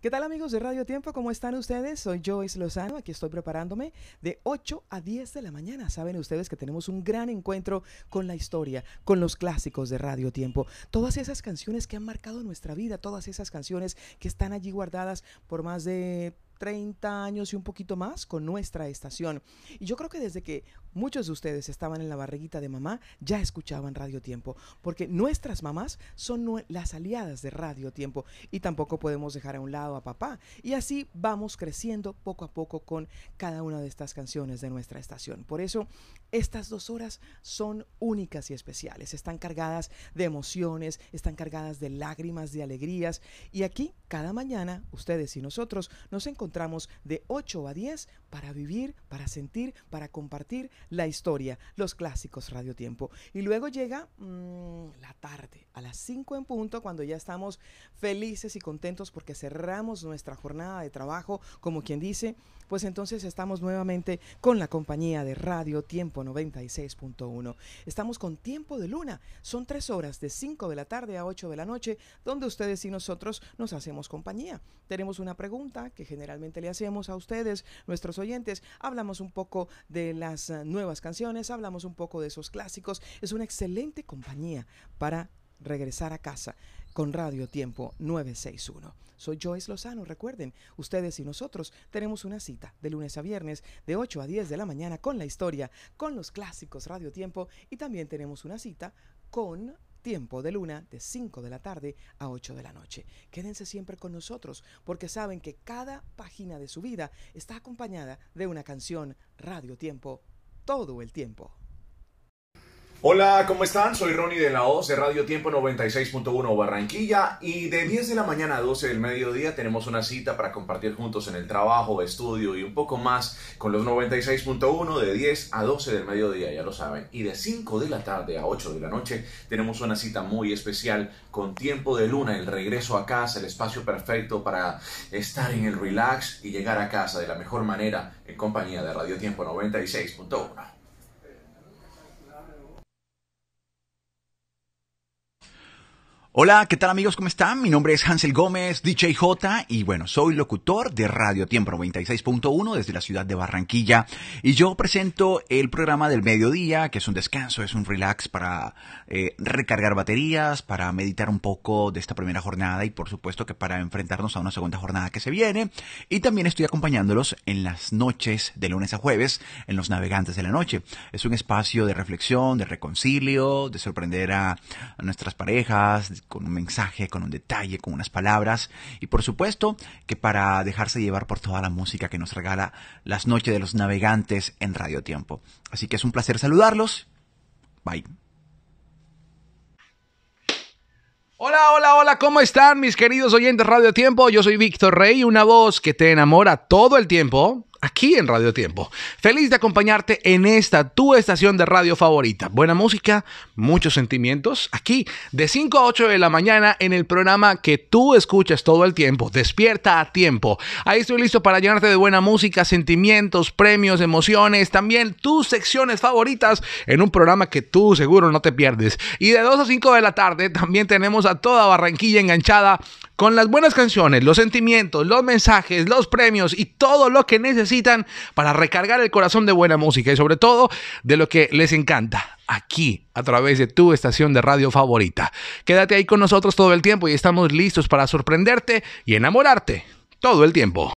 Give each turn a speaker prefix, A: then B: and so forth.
A: ¿Qué tal amigos de Radio Tiempo? ¿Cómo están ustedes? Soy Joyce Lozano, aquí estoy preparándome de 8 a 10 de la mañana. Saben ustedes que tenemos un gran encuentro con la historia, con los clásicos de Radio Tiempo. Todas esas canciones que han marcado nuestra vida, todas esas canciones que están allí guardadas por más de 30 años y un poquito más con nuestra estación. Y yo creo que desde que muchos de ustedes estaban en la barriguita de mamá, ya escuchaban Radio Tiempo, porque nuestras mamás son las aliadas de Radio Tiempo y tampoco podemos dejar a un lado a papá. Y así vamos creciendo poco a poco con cada una de estas canciones de nuestra estación. Por eso, estas dos horas son únicas y especiales. Están cargadas de emociones, están cargadas de lágrimas, de alegrías. Y aquí, cada mañana, ustedes y nosotros nos encontramos encontramos de 8 a 10 para vivir, para sentir, para compartir la historia, los clásicos Radio Tiempo. Y luego llega mm, la tarde, a las 5 en punto, cuando ya estamos felices y contentos porque cerramos nuestra jornada de trabajo, como quien dice, pues entonces estamos nuevamente con la compañía de Radio Tiempo 96.1. Estamos con Tiempo de Luna, son tres horas de 5 de la tarde a 8 de la noche, donde ustedes y nosotros nos hacemos compañía. Tenemos una pregunta que generalmente le hacemos a ustedes, nuestros oyentes. Hablamos un poco de las eh, nuevas canciones, hablamos un poco de esos clásicos. Es una excelente compañía para regresar a casa con Radio Tiempo 961. Soy Joyce Lozano, recuerden, ustedes y nosotros tenemos una cita de lunes a viernes de 8 a 10 de la mañana con la historia, con los clásicos Radio Tiempo y también tenemos una cita con tiempo de luna de 5 de la tarde a 8 de la noche. Quédense siempre con nosotros porque saben que cada página de su vida está acompañada de una canción Radio Tiempo todo el tiempo.
B: Hola, ¿cómo están? Soy Ronnie de la O de Radio Tiempo 96.1 Barranquilla y de 10 de la mañana a 12 del mediodía tenemos una cita para compartir juntos en el trabajo, estudio y un poco más con los 96.1 de 10 a 12 del mediodía, ya lo saben. Y de 5 de la tarde a 8 de la noche tenemos una cita muy especial con Tiempo de Luna, el regreso a casa, el espacio perfecto para estar en el relax y llegar a casa de la mejor manera en compañía de Radio Tiempo 96.1.
C: Hola, ¿qué tal amigos? ¿Cómo están? Mi nombre es Hansel Gómez, DJ J, y bueno, soy locutor de Radio Tiempo 96.1 desde la ciudad de Barranquilla. Y yo presento el programa del mediodía, que es un descanso, es un relax para eh, recargar baterías, para meditar un poco de esta primera jornada y por supuesto que para enfrentarnos a una segunda jornada que se viene. Y también estoy acompañándolos en las noches de lunes a jueves en Los Navegantes de la Noche. Es un espacio de reflexión, de reconcilio, de sorprender a nuestras parejas con un mensaje, con un detalle, con unas palabras y por supuesto que para dejarse llevar por toda la música que nos regala las noches de los navegantes en Radio Tiempo. Así que es un placer saludarlos. Bye.
D: Hola, hola, hola, ¿cómo están mis queridos oyentes Radio Tiempo? Yo soy Víctor Rey, una voz que te enamora todo el tiempo aquí en Radio Tiempo. Feliz de acompañarte en esta tu estación de radio favorita. Buena música, muchos sentimientos, aquí de 5 a 8 de la mañana en el programa que tú escuchas todo el tiempo, despierta a tiempo. Ahí estoy listo para llenarte de buena música, sentimientos, premios, emociones, también tus secciones favoritas en un programa que tú seguro no te pierdes. Y de 2 a 5 de la tarde también tenemos a toda Barranquilla enganchada con las buenas canciones, los sentimientos, los mensajes, los premios y todo lo que necesitan para recargar el corazón de buena música y sobre todo de lo que les encanta aquí a través de tu estación de radio favorita. Quédate ahí con nosotros todo el tiempo y estamos listos para sorprenderte y enamorarte todo el tiempo.